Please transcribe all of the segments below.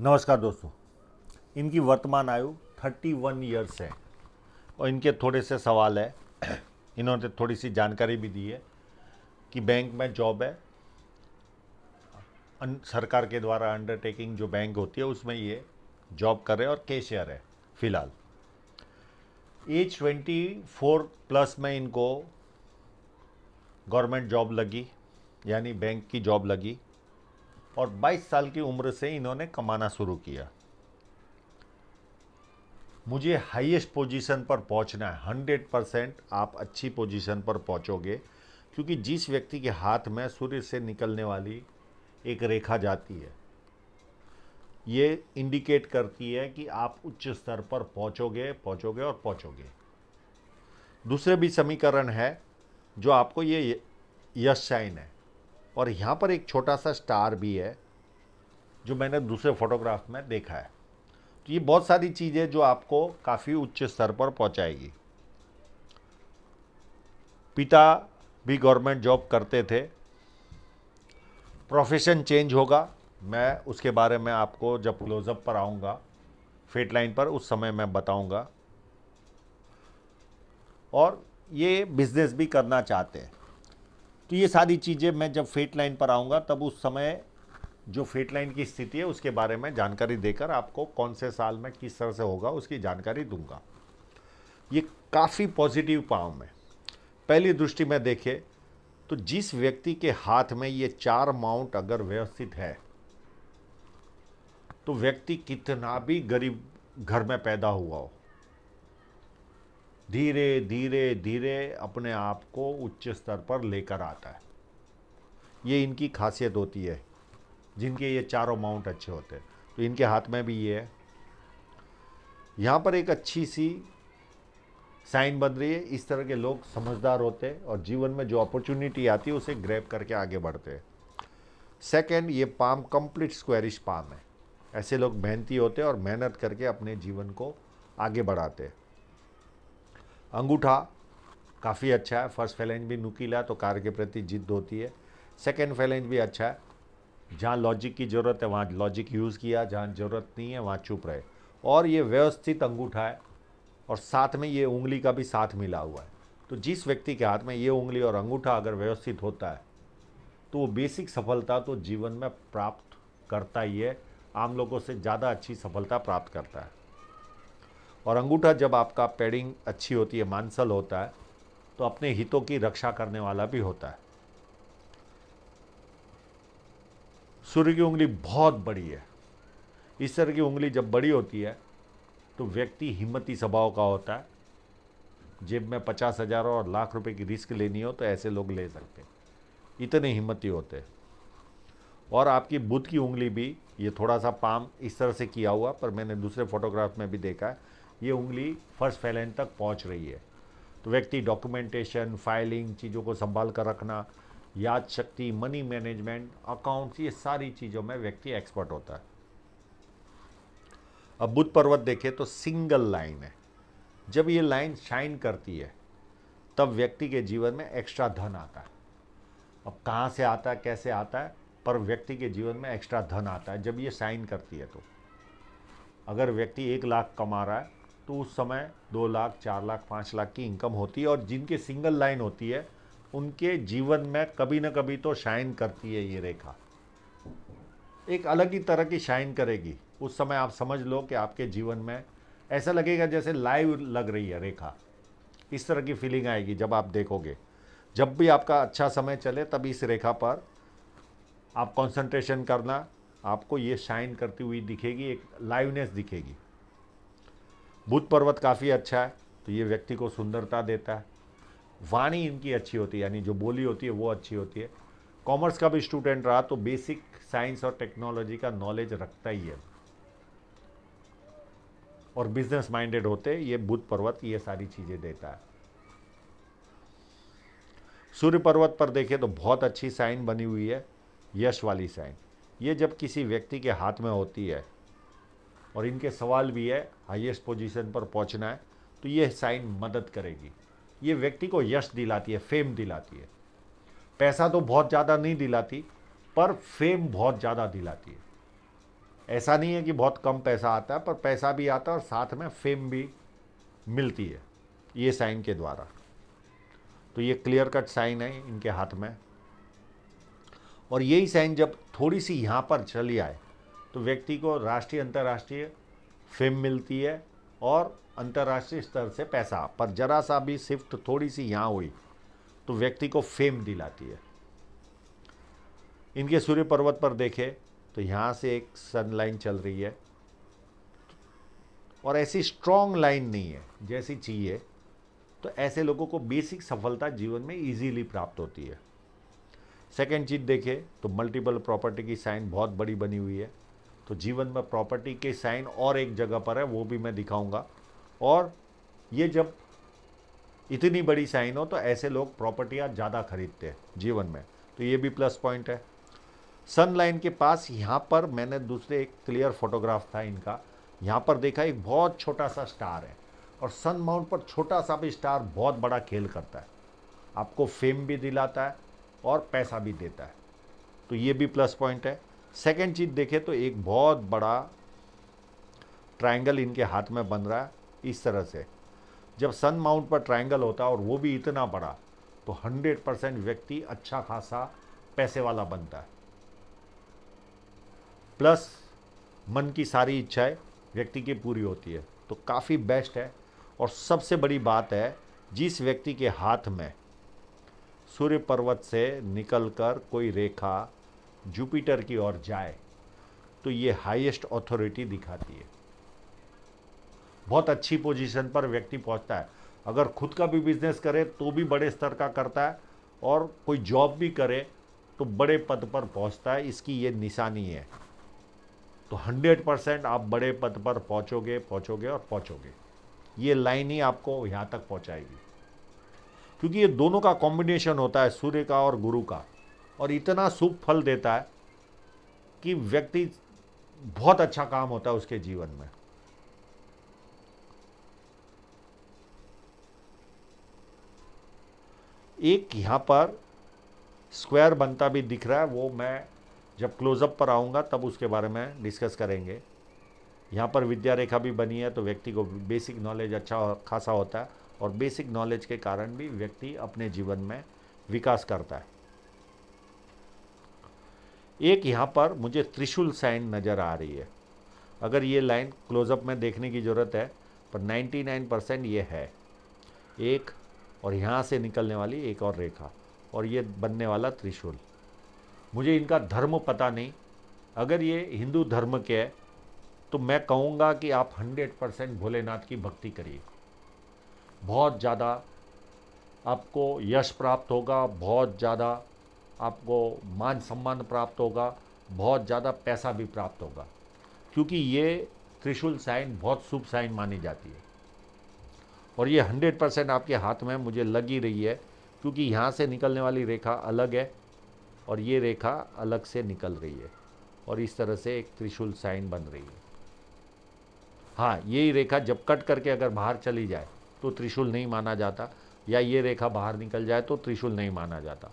नमस्कार दोस्तों इनकी वर्तमान आयु 31 इयर्स है और इनके थोड़े से सवाल है इन्होंने थोड़ी सी जानकारी भी दी है कि बैंक में जॉब है सरकार के द्वारा अंडरटेकिंग जो बैंक होती है उसमें ये जॉब कर रहे हैं और कैशियर है फिलहाल एज 24 प्लस में इनको गवर्नमेंट जॉब लगी यानी बैंक की जॉब लगी और 22 साल की उम्र से इन्होंने कमाना शुरू किया मुझे हाईएस्ट पोजीशन पर पहुंचना है 100 परसेंट आप अच्छी पोजीशन पर पहुंचोगे क्योंकि जिस व्यक्ति के हाथ में सूर्य से निकलने वाली एक रेखा जाती है ये इंडिकेट करती है कि आप उच्च स्तर पर पहुंचोगे पहुंचोगे और पहुंचोगे दूसरे भी समीकरण है जो आपको ये यश साइन है और यहाँ पर एक छोटा सा स्टार भी है जो मैंने दूसरे फोटोग्राफ में देखा है तो ये बहुत सारी चीज़ें जो आपको काफ़ी उच्च स्तर पर पहुँचाएगी पिता भी गवर्नमेंट जॉब करते थे प्रोफेशन चेंज होगा मैं उसके बारे में आपको जब क्लोजअप पर आऊँगा फेट लाइन पर उस समय मैं बताऊँगा और ये बिज़नेस भी करना चाहते हैं तो ये सारी चीज़ें मैं जब फेट लाइन पर आऊँगा तब उस समय जो फेट लाइन की स्थिति है उसके बारे में जानकारी देकर आपको कौन से साल में किस तरह से होगा उसकी जानकारी दूंगा ये काफ़ी पॉजिटिव पाँव में पहली दृष्टि में देखे तो जिस व्यक्ति के हाथ में ये चार माउंट अगर व्यवस्थित है तो व्यक्ति कितना भी गरीब घर में पैदा हुआ हो धीरे धीरे धीरे अपने आप को उच्च स्तर पर लेकर आता है ये इनकी खासियत होती है जिनके ये चारों माउंट अच्छे होते हैं तो इनके हाथ में भी ये है यहाँ पर एक अच्छी सी साइन बन रही है इस तरह के लोग समझदार होते हैं और जीवन में जो अपॉर्चुनिटी आती है उसे ग्रैप करके आगे बढ़ते हैं सेकेंड ये पाम कंप्लीट स्क्वेरिश पाम है ऐसे लोग मेहनती होते हैं और मेहनत करके अपने जीवन को आगे बढ़ाते हैं अंगूठा काफ़ी अच्छा है फर्स्ट फैलेंज भी नुकीला तो कार्य के प्रति जिद्द होती है सेकेंड फैलेंज भी अच्छा है जहाँ लॉजिक की ज़रूरत है वहाँ लॉजिक यूज़ किया जहाँ ज़रूरत नहीं है वहाँ चुप रहे और ये व्यवस्थित अंगूठा है और साथ में ये उंगली का भी साथ मिला हुआ है तो जिस व्यक्ति के हाथ में ये उंगली और अंगूठा अगर व्यवस्थित होता है तो वो बेसिक सफलता तो जीवन में प्राप्त करता ही है आम लोगों से ज़्यादा अच्छी सफलता प्राप्त करता है और अंगूठा जब आपका पैडिंग अच्छी होती है मानसल होता है तो अपने हितों की रक्षा करने वाला भी होता है सूर्य की उंगली बहुत बड़ी है ईश्वर की उंगली जब बड़ी होती है तो व्यक्ति हिम्मती स्वभाव का होता है जेब में पचास हज़ार और लाख रुपए की रिस्क लेनी हो तो ऐसे लोग ले सकते हैं इतने हिम्मती होते हैं और आपकी बुध की उंगली भी ये थोड़ा सा पाम इस तरह से किया हुआ पर मैंने दूसरे फोटोग्राफ में भी देखा है ये उंगली फर्स्ट फैलाइन तक पहुंच रही है तो व्यक्ति डॉक्यूमेंटेशन फाइलिंग चीज़ों को संभाल कर रखना याद शक्ति मनी मैनेजमेंट अकाउंट्स ये सारी चीज़ों में व्यक्ति एक्सपर्ट होता है अब बुद्ध पर्वत देखें तो सिंगल लाइन है जब ये लाइन शाइन करती है तब व्यक्ति के जीवन में एक्स्ट्रा धन आता है अब कहाँ से आता है कैसे आता है पर व्यक्ति के जीवन में एक्स्ट्रा धन आता है जब ये साइन करती है तो अगर व्यक्ति एक लाख कमा रहा है तो उस समय दो लाख चार लाख पाँच लाख की इनकम होती है और जिनके सिंगल लाइन होती है उनके जीवन में कभी ना कभी तो शाइन करती है ये रेखा एक अलग ही तरह की शाइन करेगी उस समय आप समझ लो कि आपके जीवन में ऐसा लगेगा जैसे लाइव लग रही है रेखा इस तरह की फीलिंग आएगी जब आप देखोगे जब भी आपका अच्छा समय चले तब इस रेखा पर आप कंसंट्रेशन करना आपको ये शाइन करती हुई दिखेगी एक लाइवनेस दिखेगी बुध पर्वत काफ़ी अच्छा है तो ये व्यक्ति को सुंदरता देता है वाणी इनकी अच्छी होती है यानी जो बोली होती है वो अच्छी होती है कॉमर्स का भी स्टूडेंट रहा तो बेसिक साइंस और टेक्नोलॉजी का नॉलेज रखता ही है और बिजनेस माइंडेड होते ये बुध पर्वत ये सारी चीज़ें देता है सूर्य पर्वत पर देखे तो बहुत अच्छी साइन बनी हुई है यश वाली साइन ये जब किसी व्यक्ति के हाथ में होती है और इनके सवाल भी है हाईएस्ट पोजीशन पर पहुंचना है तो ये साइन मदद करेगी ये व्यक्ति को यश दिलाती है फेम दिलाती है पैसा तो बहुत ज़्यादा नहीं दिलाती पर फेम बहुत ज़्यादा दिलाती है ऐसा नहीं है कि बहुत कम पैसा आता है पर पैसा भी आता है और साथ में फेम भी मिलती है ये साइन के द्वारा तो ये क्लियर कट साइन है इनके हाथ में और यही साइन जब थोड़ी सी यहाँ पर चली आए तो व्यक्ति को राष्ट्रीय अंतर्राष्ट्रीय फेम मिलती है और अंतर्राष्ट्रीय स्तर से पैसा पर जरा सा भी शिफ्ट थोड़ी सी यहाँ हुई तो व्यक्ति को फेम दिलाती है इनके सूर्य पर्वत पर देखें तो यहाँ से एक सन लाइन चल रही है और ऐसी स्ट्रॉन्ग लाइन नहीं है जैसी चाहिए तो ऐसे लोगों को बेसिक सफलता जीवन में इजीली प्राप्त होती है सेकेंड चीज़ देखें तो मल्टीपल प्रॉपर्टी की साइन बहुत बड़ी बनी हुई है तो जीवन में प्रॉपर्टी के साइन और एक जगह पर है वो भी मैं दिखाऊंगा और ये जब इतनी बड़ी साइन हो तो ऐसे लोग प्रॉपर्टियाँ ज़्यादा खरीदते हैं जीवन में तो ये भी प्लस पॉइंट है सन लाइन के पास यहाँ पर मैंने दूसरे एक क्लियर फोटोग्राफ था इनका यहाँ पर देखा एक बहुत छोटा सा स्टार है और सन माउंट पर छोटा सा भी स्टार बहुत बड़ा खेल करता है आपको फेम भी दिलाता है और पैसा भी देता है तो ये भी प्लस पॉइंट है सेकेंड चीज़ देखे तो एक बहुत बड़ा ट्रायंगल इनके हाथ में बन रहा है इस तरह से जब सन माउंट पर ट्रायंगल होता है और वो भी इतना बड़ा तो 100 परसेंट व्यक्ति अच्छा खासा पैसे वाला बनता है प्लस मन की सारी इच्छाएं व्यक्ति की पूरी होती है तो काफ़ी बेस्ट है और सबसे बड़ी बात है जिस व्यक्ति के हाथ में सूर्य पर्वत से निकलकर कोई रेखा जुपिटर की ओर जाए तो ये हाईएस्ट ऑथोरिटी दिखाती है बहुत अच्छी पोजीशन पर व्यक्ति पहुंचता है अगर खुद का भी बिजनेस करे तो भी बड़े स्तर का करता है और कोई जॉब भी करे तो बड़े पद पर पहुंचता है इसकी ये निशानी है तो 100 परसेंट आप बड़े पद पर पहुंचोगे पहुंचोगे और पहुंचोगे ये लाइन ही आपको यहाँ तक पहुंचाएगी क्योंकि ये दोनों का कॉम्बिनेशन होता है सूर्य का और गुरु का और इतना शुभ फल देता है कि व्यक्ति बहुत अच्छा काम होता है उसके जीवन में एक यहाँ पर स्क्वायर बनता भी दिख रहा है वो मैं जब क्लोजअप पर आऊँगा तब उसके बारे में डिस्कस करेंगे यहाँ पर विद्या रेखा भी बनी है तो व्यक्ति को बेसिक नॉलेज अच्छा खासा होता है और बेसिक नॉलेज के कारण भी व्यक्ति अपने जीवन में विकास करता है एक यहाँ पर मुझे त्रिशूल साइन नज़र आ रही है अगर ये लाइन क्लोजअप में देखने की ज़रूरत है पर 99 परसेंट ये है एक और यहाँ से निकलने वाली एक और रेखा और ये बनने वाला त्रिशूल मुझे इनका धर्म पता नहीं अगर ये हिंदू धर्म के है तो मैं कहूँगा कि आप 100 परसेंट भोलेनाथ की भक्ति करिए बहुत ज़्यादा आपको यश प्राप्त होगा बहुत ज़्यादा आपको मान सम्मान प्राप्त होगा बहुत ज़्यादा पैसा भी प्राप्त होगा क्योंकि ये त्रिशूल साइन बहुत शुभ साइन मानी जाती है और ये हंड्रेड परसेंट आपके हाथ में मुझे लग ही रही है क्योंकि यहाँ से निकलने वाली रेखा अलग है और ये रेखा अलग से निकल रही है और इस तरह से एक त्रिशूल साइन बन रही है हाँ ये रेखा जब कट करके अगर बाहर चली जाए तो त्रिशूल नहीं माना जाता या ये रेखा बाहर निकल जाए तो त्रिशूल नहीं माना जाता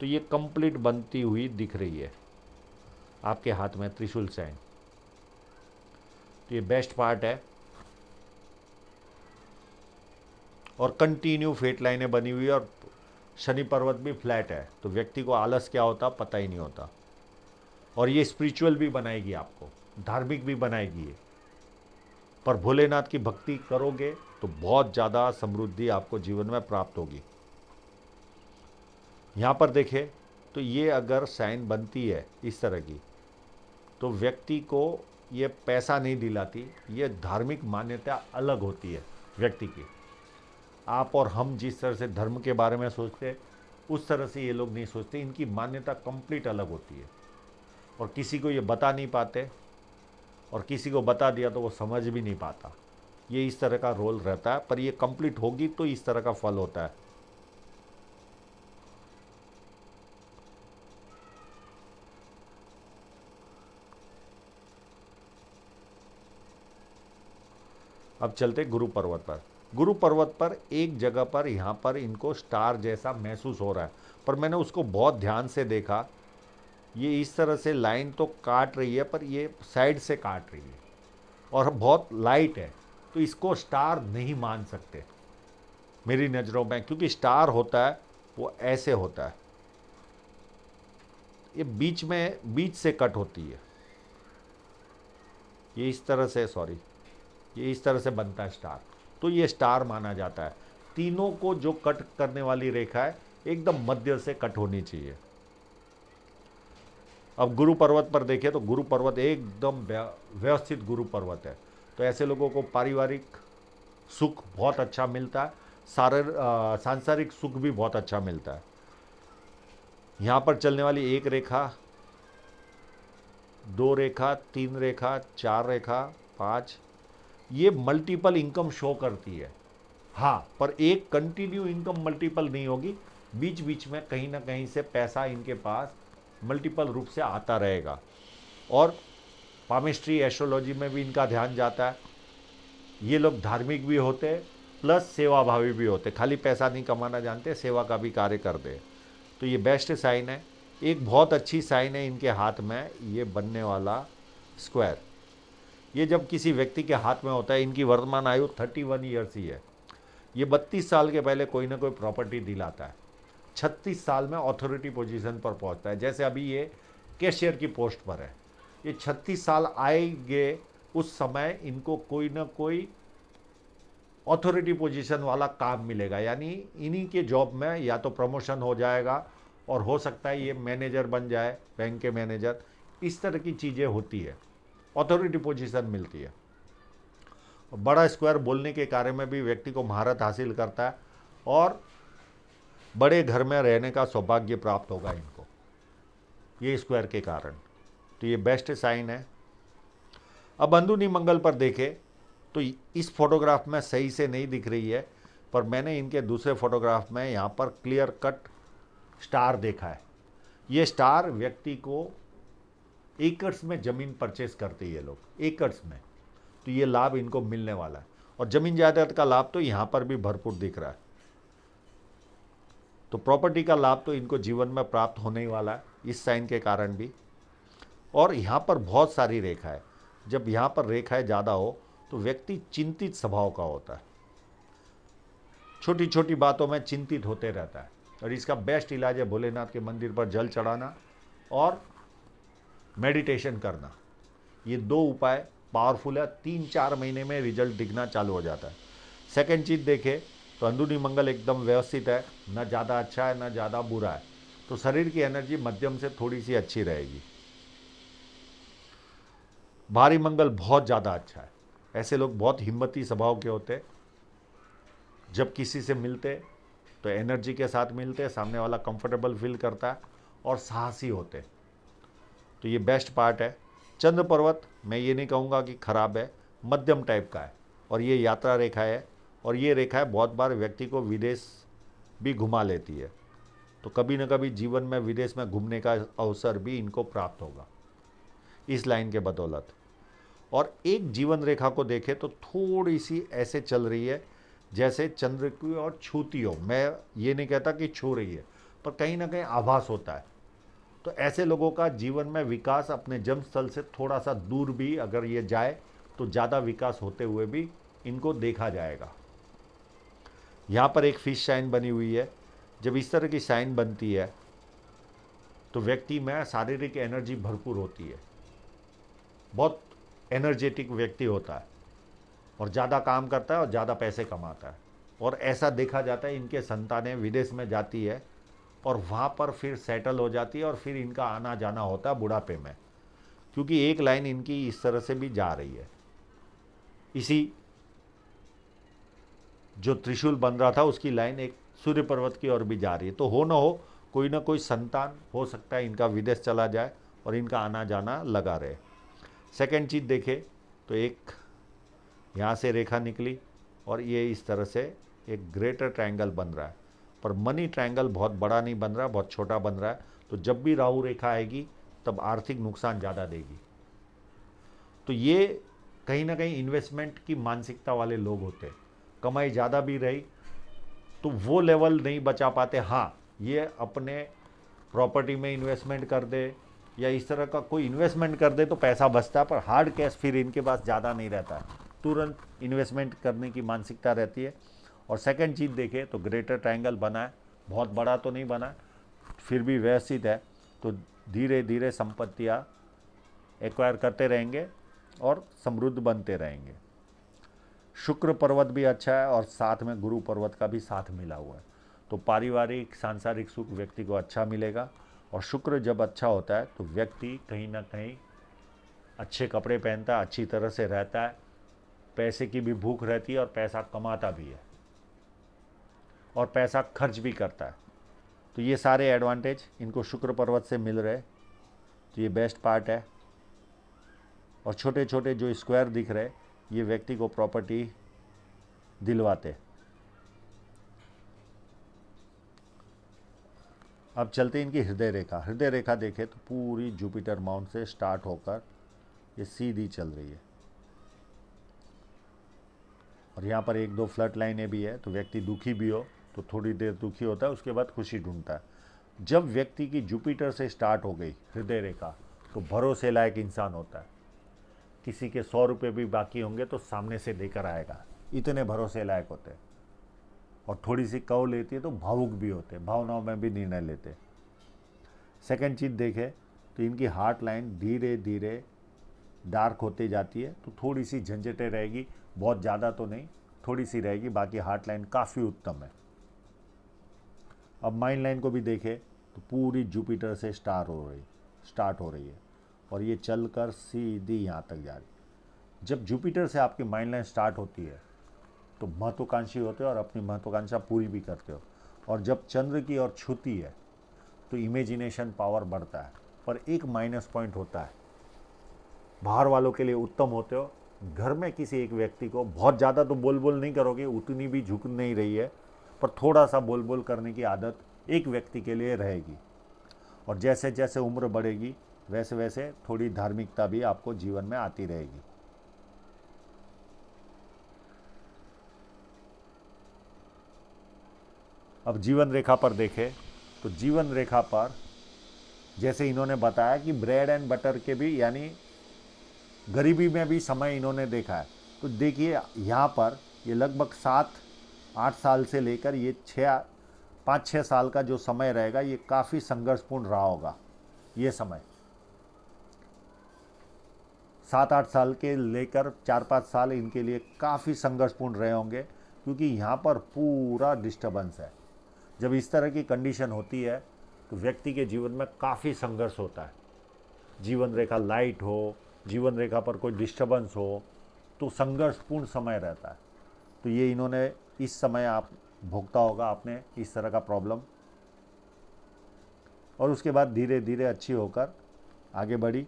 तो ये कंप्लीट बनती हुई दिख रही है आपके हाथ में त्रिशूल सैन तो ये बेस्ट पार्ट है और कंटिन्यू फेट लाइनें बनी हुई है और शनि पर्वत भी फ्लैट है तो व्यक्ति को आलस क्या होता पता ही नहीं होता और ये स्पिरिचुअल भी बनाएगी आपको धार्मिक भी बनाएगी ये पर भोलेनाथ की भक्ति करोगे तो बहुत ज़्यादा समृद्धि आपको जीवन में प्राप्त होगी यहाँ पर देखें तो ये अगर साइन बनती है इस तरह की तो व्यक्ति को ये पैसा नहीं दिलाती ये धार्मिक मान्यता अलग होती है व्यक्ति की आप और हम जिस तरह से धर्म के बारे में सोचते उस तरह से ये लोग नहीं सोचते इनकी मान्यता कंप्लीट अलग होती है और किसी को ये बता नहीं पाते और किसी को बता दिया तो वो समझ भी नहीं पाता ये इस तरह का रोल रहता है पर ये कंप्लीट होगी तो इस तरह का फल होता है अब चलते गुरु पर्वत पर गुरु पर्वत पर एक जगह पर यहाँ पर इनको स्टार जैसा महसूस हो रहा है पर मैंने उसको बहुत ध्यान से देखा ये इस तरह से लाइन तो काट रही है पर ये साइड से काट रही है और बहुत लाइट है तो इसको स्टार नहीं मान सकते मेरी नज़रों में क्योंकि स्टार होता है वो ऐसे होता है ये बीच में बीच से कट होती है ये इस तरह से सॉरी ये इस तरह से बनता है स्टार तो ये स्टार माना जाता है तीनों को जो कट करने वाली रेखा है एकदम मध्य से कट होनी चाहिए अब गुरु पर्वत पर देखें तो गुरु पर्वत एकदम व्यवस्थित गुरु पर्वत है तो ऐसे लोगों को पारिवारिक सुख बहुत अच्छा मिलता है सारे सांसारिक सुख भी बहुत अच्छा मिलता है यहाँ पर चलने वाली एक रेखा दो रेखा तीन रेखा चार रेखा पाँच ये मल्टीपल इनकम शो करती है हाँ पर एक कंटिन्यू इनकम मल्टीपल नहीं होगी बीच बीच में कहीं ना कहीं से पैसा इनके पास मल्टीपल रूप से आता रहेगा और पामिस्ट्री एस्ट्रोलॉजी में भी इनका ध्यान जाता है ये लोग धार्मिक भी होते प्लस सेवाभावी भी होते खाली पैसा नहीं कमाना जानते सेवा का भी कार्य कर दे तो ये बेस्ट साइन है एक बहुत अच्छी साइन है इनके हाथ में ये बनने वाला स्क्वायर ये जब किसी व्यक्ति के हाथ में होता है इनकी वर्तमान आयु थर्टी वन ईयर्स ही है ये बत्तीस साल के पहले कोई ना कोई प्रॉपर्टी दिलाता है छत्तीस साल में अथॉरिटी पोजीशन पर पहुंचता है जैसे अभी ये कैशियर की पोस्ट पर है ये छत्तीस साल आएंगे उस समय इनको कोई ना कोई अथॉरिटी पोजीशन वाला काम मिलेगा यानी इन्हीं के जॉब में या तो प्रमोशन हो जाएगा और हो सकता है ये मैनेजर बन जाए बैंक के मैनेजर इस तरह की चीज़ें होती है अथॉरिटी पोजीशन मिलती है बड़ा स्क्वायर बोलने के कार्य में भी व्यक्ति को महारत हासिल करता है और बड़े घर में रहने का सौभाग्य प्राप्त होगा इनको ये स्क्वायर के कारण तो ये बेस्ट साइन है अब अंदुनी मंगल पर देखें तो इस फोटोग्राफ में सही से नहीं दिख रही है पर मैंने इनके दूसरे फोटोग्राफ में यहाँ पर क्लियर कट स्टार देखा है ये स्टार व्यक्ति को एकर्स में ज़मीन परचेस करते ये लोग एकर्स में तो ये लाभ इनको मिलने वाला है और ज़मीन जायदाद का लाभ तो यहाँ पर भी भरपूर दिख रहा है तो प्रॉपर्टी का लाभ तो इनको जीवन में प्राप्त होने ही वाला है इस साइन के कारण भी और यहाँ पर बहुत सारी रेखा है जब यहाँ पर रेखाएं ज़्यादा हो तो व्यक्ति चिंतित स्वभाव का होता है छोटी छोटी बातों में चिंतित होते रहता है और इसका बेस्ट इलाज है भोलेनाथ के मंदिर पर जल चढ़ाना और मेडिटेशन करना ये दो उपाय पावरफुल है तीन चार महीने में रिजल्ट दिखना चालू हो जाता है सेकेंड चीज़ देखे तो अंदरूनी मंगल एकदम व्यवस्थित है ना ज़्यादा अच्छा है ना ज़्यादा बुरा है तो शरीर की एनर्जी मध्यम से थोड़ी सी अच्छी रहेगी भारी मंगल बहुत ज़्यादा अच्छा है ऐसे लोग बहुत हिम्मती स्वभाव के होते जब किसी से मिलते तो एनर्जी के साथ मिलते सामने वाला कंफर्टेबल फील करता है और साहसी होते तो ये बेस्ट पार्ट है चंद्र पर्वत मैं ये नहीं कहूँगा कि खराब है मध्यम टाइप का है और ये यात्रा रेखा है और ये रेखा है बहुत बार व्यक्ति को विदेश भी घुमा लेती है तो कभी ना कभी जीवन में विदेश में घूमने का अवसर भी इनको प्राप्त होगा इस लाइन के बदौलत और एक जीवन रेखा को देखें तो थोड़ी सी ऐसे चल रही है जैसे चंद्र की और छूती हो मैं ये नहीं कहता कि छू रही है पर कहीं ना कहीं आभास होता है तो ऐसे लोगों का जीवन में विकास अपने जन्म स्थल से थोड़ा सा दूर भी अगर ये जाए तो ज़्यादा विकास होते हुए भी इनको देखा जाएगा यहाँ पर एक फिश साइन बनी हुई है जब इस तरह की साइन बनती है तो व्यक्ति में शारीरिक एनर्जी भरपूर होती है बहुत एनर्जेटिक व्यक्ति होता है और ज़्यादा काम करता है और ज़्यादा पैसे कमाता है और ऐसा देखा जाता है इनके संतानें विदेश में जाती है और वहाँ पर फिर सेटल हो जाती है और फिर इनका आना जाना होता है बुढ़ापे में क्योंकि एक लाइन इनकी इस तरह से भी जा रही है इसी जो त्रिशूल बन रहा था उसकी लाइन एक सूर्य पर्वत की ओर भी जा रही है तो हो ना हो कोई ना कोई संतान हो सकता है इनका विदेश चला जाए और इनका आना जाना लगा रहे सेकेंड चीज़ देखे तो एक यहाँ से रेखा निकली और ये इस तरह से एक ग्रेटर ट्रायंगल बन रहा है पर मनी ट्रायंगल बहुत बड़ा नहीं बन रहा बहुत छोटा बन रहा है तो जब भी राहु रेखा आएगी तब आर्थिक नुकसान ज़्यादा देगी तो ये कहीं ना कहीं इन्वेस्टमेंट की मानसिकता वाले लोग होते हैं कमाई ज़्यादा भी रही तो वो लेवल नहीं बचा पाते हाँ ये अपने प्रॉपर्टी में इन्वेस्टमेंट कर दे या इस तरह का कोई इन्वेस्टमेंट कर दे तो पैसा बचता है पर हार्ड कैश फिर इनके पास ज़्यादा नहीं रहता तुरंत इन्वेस्टमेंट करने की मानसिकता रहती है और सेकंड चीज़ देखें तो ग्रेटर ट्रायंगल बना है बहुत बड़ा तो नहीं बना फिर भी व्यवस्थित है तो धीरे धीरे संपत्तियाँ एक्वायर करते रहेंगे और समृद्ध बनते रहेंगे शुक्र पर्वत भी अच्छा है और साथ में गुरु पर्वत का भी साथ मिला हुआ है तो पारिवारिक सांसारिक सुख व्यक्ति को अच्छा मिलेगा और शुक्र जब अच्छा होता है तो व्यक्ति कहीं ना कहीं अच्छे कपड़े पहनता है अच्छी तरह से रहता है पैसे की भी भूख रहती है और पैसा कमाता भी है और पैसा खर्च भी करता है तो ये सारे एडवांटेज इनको शुक्र पर्वत से मिल रहे तो ये बेस्ट पार्ट है और छोटे छोटे जो स्क्वायर दिख रहे ये व्यक्ति को प्रॉपर्टी दिलवाते अब चलते इनकी हृदय रेखा हृदय रेखा देखें तो पूरी जुपिटर माउंट से स्टार्ट होकर ये सीधी चल रही है और यहाँ पर एक दो फ्लड लाइनें भी है तो व्यक्ति दुखी भी हो तो थोड़ी देर दुखी होता है उसके बाद खुशी ढूंढता है जब व्यक्ति की जुपिटर से स्टार्ट हो गई हृदय रेखा तो भरोसे लायक इंसान होता है किसी के सौ रुपये भी बाकी होंगे तो सामने से लेकर आएगा इतने भरोसे लायक होते हैं और थोड़ी सी कव लेती है तो भावुक भी होते भावनाओं में भी निर्णय लेते सेकंड चीज़ देखें तो इनकी हार्ट लाइन धीरे धीरे डार्क होते जाती है तो थोड़ी सी झंझटें रहेगी बहुत ज़्यादा तो नहीं थोड़ी सी रहेगी बाकी हार्ट लाइन काफ़ी उत्तम है अब माइंड लाइन को भी देखें तो पूरी जुपिटर से स्टार हो रही स्टार्ट हो रही है और ये चल कर सीधी यहाँ तक जा रही जब जुपिटर से आपकी माइंड लाइन स्टार्ट होती है तो महत्वाकांक्षी होते हो और अपनी महत्वाकांक्षा पूरी भी करते हो और जब चंद्र की ओर छूती है तो इमेजिनेशन पावर बढ़ता है पर एक माइनस पॉइंट होता है बाहर वालों के लिए उत्तम होते हो घर में किसी एक व्यक्ति को बहुत ज़्यादा तो बोल बोल नहीं करोगे उतनी भी झुक नहीं रही है पर थोड़ा सा बोल बोल करने की आदत एक व्यक्ति के लिए रहेगी और जैसे जैसे उम्र बढ़ेगी वैसे वैसे थोड़ी धार्मिकता भी आपको जीवन में आती रहेगी अब जीवन रेखा पर देखें तो जीवन रेखा पर जैसे इन्होंने बताया कि ब्रेड एंड बटर के भी यानी गरीबी में भी समय इन्होंने देखा है तो देखिए यहाँ पर ये लगभग सात आठ साल से लेकर ये छः पाँच छः साल का जो समय रहेगा ये काफ़ी संघर्षपूर्ण रहा होगा ये समय सात आठ साल के लेकर चार पाँच साल इनके लिए काफ़ी संघर्षपूर्ण रहे होंगे क्योंकि यहाँ पर पूरा डिस्टर्बेंस है जब इस तरह की कंडीशन होती है तो व्यक्ति के जीवन में काफ़ी संघर्ष होता है जीवन रेखा लाइट हो जीवन रेखा पर कोई डिस्टर्बेंस हो तो संघर्षपूर्ण समय रहता है तो ये इन्होंने इस समय आप भोगता होगा आपने इस तरह का प्रॉब्लम और उसके बाद धीरे धीरे अच्छी होकर आगे बढ़ी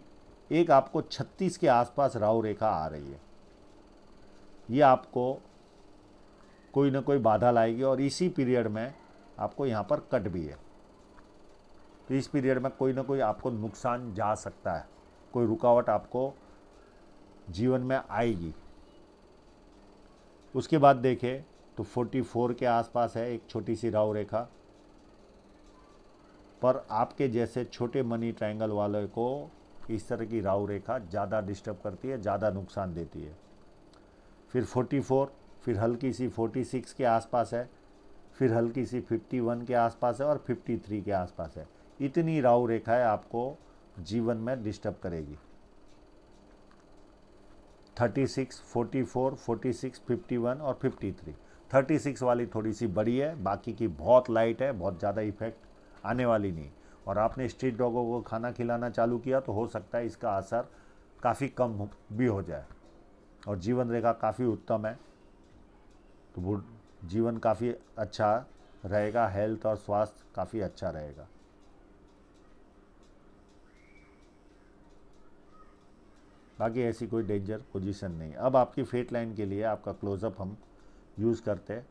एक आपको 36 के आसपास राहु रेखा आ रही है ये आपको कोई ना कोई बाधा लाएगी और इसी पीरियड में आपको यहाँ पर कट भी है तो इस पीरियड में कोई ना कोई आपको नुकसान जा सकता है कोई रुकावट आपको जीवन में आएगी उसके बाद देखें तो 44 के आसपास है एक छोटी सी राव रेखा पर आपके जैसे छोटे मनी ट्रायंगल वाले को इस तरह की राव रेखा ज़्यादा डिस्टर्ब करती है ज़्यादा नुकसान देती है फिर 44 फिर हल्की सी 46 के आसपास है फिर हल्की सी 51 के आसपास है और 53 के आसपास है इतनी राव रेखाएं आपको जीवन में डिस्टर्ब करेगी 36, 44, 46, 51 और 53 36 वाली थोड़ी सी बड़ी है बाकी की बहुत लाइट है बहुत ज़्यादा इफेक्ट आने वाली नहीं और आपने स्ट्रीट डॉगों को खाना खिलाना चालू किया तो हो सकता है इसका असर काफ़ी कम भी हो जाए और जीवन रेखा काफ़ी उत्तम है तो वो जीवन काफ़ी अच्छा रहेगा हेल्थ और स्वास्थ्य काफ़ी अच्छा रहेगा बाकी ऐसी कोई डेंजर पोजीशन नहीं अब आपकी फेट लाइन के लिए आपका क्लोजअप हम यूज़ करते हैं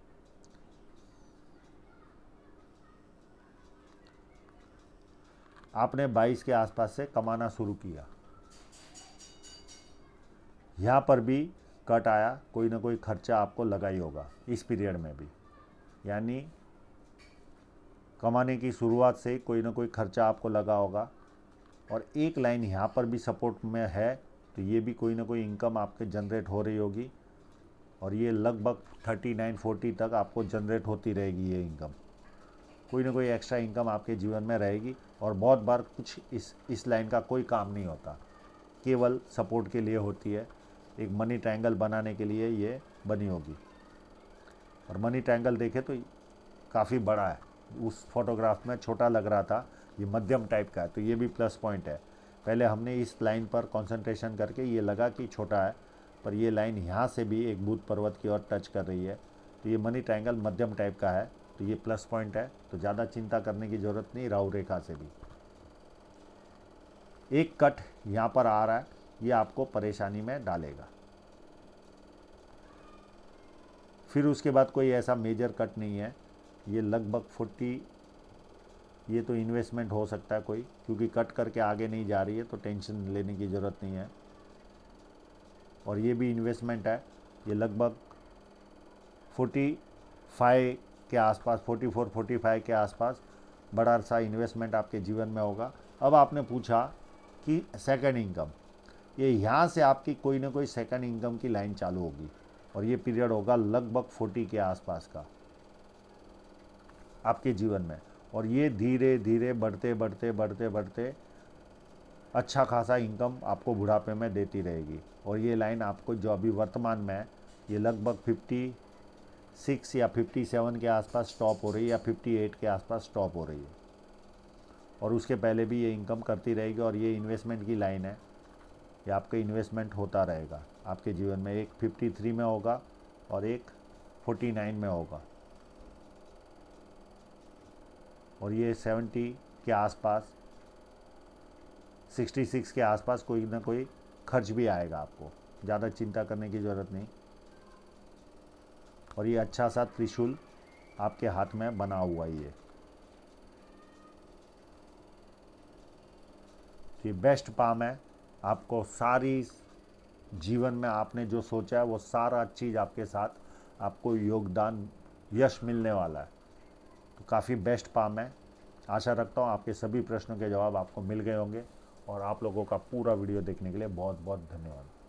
आपने 22 के आसपास से कमाना शुरू किया यहाँ पर भी कट आया कोई ना कोई खर्चा आपको लगा ही होगा इस पीरियड में भी यानी कमाने की शुरुआत से कोई ना कोई खर्चा आपको लगा होगा और एक लाइन यहाँ पर भी सपोर्ट में है तो ये भी कोई ना कोई इनकम आपके जनरेट हो रही होगी और ये लगभग 39 40 तक आपको जनरेट होती रहेगी ये इनकम कोई ना कोई एक्स्ट्रा इनकम आपके जीवन में रहेगी और बहुत बार कुछ इस इस लाइन का कोई काम नहीं होता केवल सपोर्ट के लिए होती है एक मनी ट्रायंगल बनाने के लिए ये बनी होगी और मनी ट्रायंगल देखे तो काफ़ी बड़ा है उस फोटोग्राफ में छोटा लग रहा था ये मध्यम टाइप का है तो ये भी प्लस पॉइंट है पहले हमने इस लाइन पर कंसंट्रेशन करके ये लगा कि छोटा है पर ये लाइन यहाँ से भी एक बुध पर्वत की ओर टच कर रही है तो ये मनी ट्रायंगल मध्यम टाइप का है तो ये प्लस पॉइंट है तो ज़्यादा चिंता करने की ज़रूरत नहीं राहु रेखा से भी एक कट यहाँ पर आ रहा है ये आपको परेशानी में डालेगा फिर उसके बाद कोई ऐसा मेजर कट नहीं है ये लगभग फोर्टी ये तो इन्वेस्टमेंट हो सकता है कोई क्योंकि कट करके आगे नहीं जा रही है तो टेंशन लेने की ज़रूरत नहीं है और ये भी इन्वेस्टमेंट है ये लगभग 45 के आसपास 44 45 के आसपास बड़ा सा इन्वेस्टमेंट आपके जीवन में होगा अब आपने पूछा कि सेकंड इनकम ये यहाँ से आपकी कोई ना कोई सेकंड इनकम की लाइन चालू होगी और ये पीरियड होगा लगभग 40 के आसपास का आपके जीवन में और ये धीरे धीरे बढ़ते बढ़ते बढ़ते बढ़ते अच्छा खासा इनकम आपको बुढ़ापे में देती रहेगी और ये लाइन आपको जो अभी वर्तमान में ये लगभग फिफ्टी सिक्स या फिफ्टी सेवन के आसपास स्टॉप हो रही है या फिफ्टी एट के आसपास स्टॉप हो रही है और उसके पहले भी ये इनकम करती रहेगी और ये इन्वेस्टमेंट की लाइन है ये आपके इन्वेस्टमेंट होता रहेगा आपके जीवन में एक फिफ्टी थ्री में होगा और एक फोर्टी नाइन में होगा और ये सेवेंटी के आसपास 66 के आसपास कोई ना कोई खर्च भी आएगा आपको ज़्यादा चिंता करने की ज़रूरत नहीं और ये अच्छा सा त्रिशूल आपके हाथ में बना हुआ तो ये ये बेस्ट पाम है आपको सारी जीवन में आपने जो सोचा है वो सारा चीज़ आपके साथ आपको योगदान यश मिलने वाला है तो काफ़ी बेस्ट पाम है आशा रखता हूँ आपके सभी प्रश्नों के जवाब आपको मिल गए होंगे और आप लोगों का पूरा वीडियो देखने के लिए बहुत बहुत धन्यवाद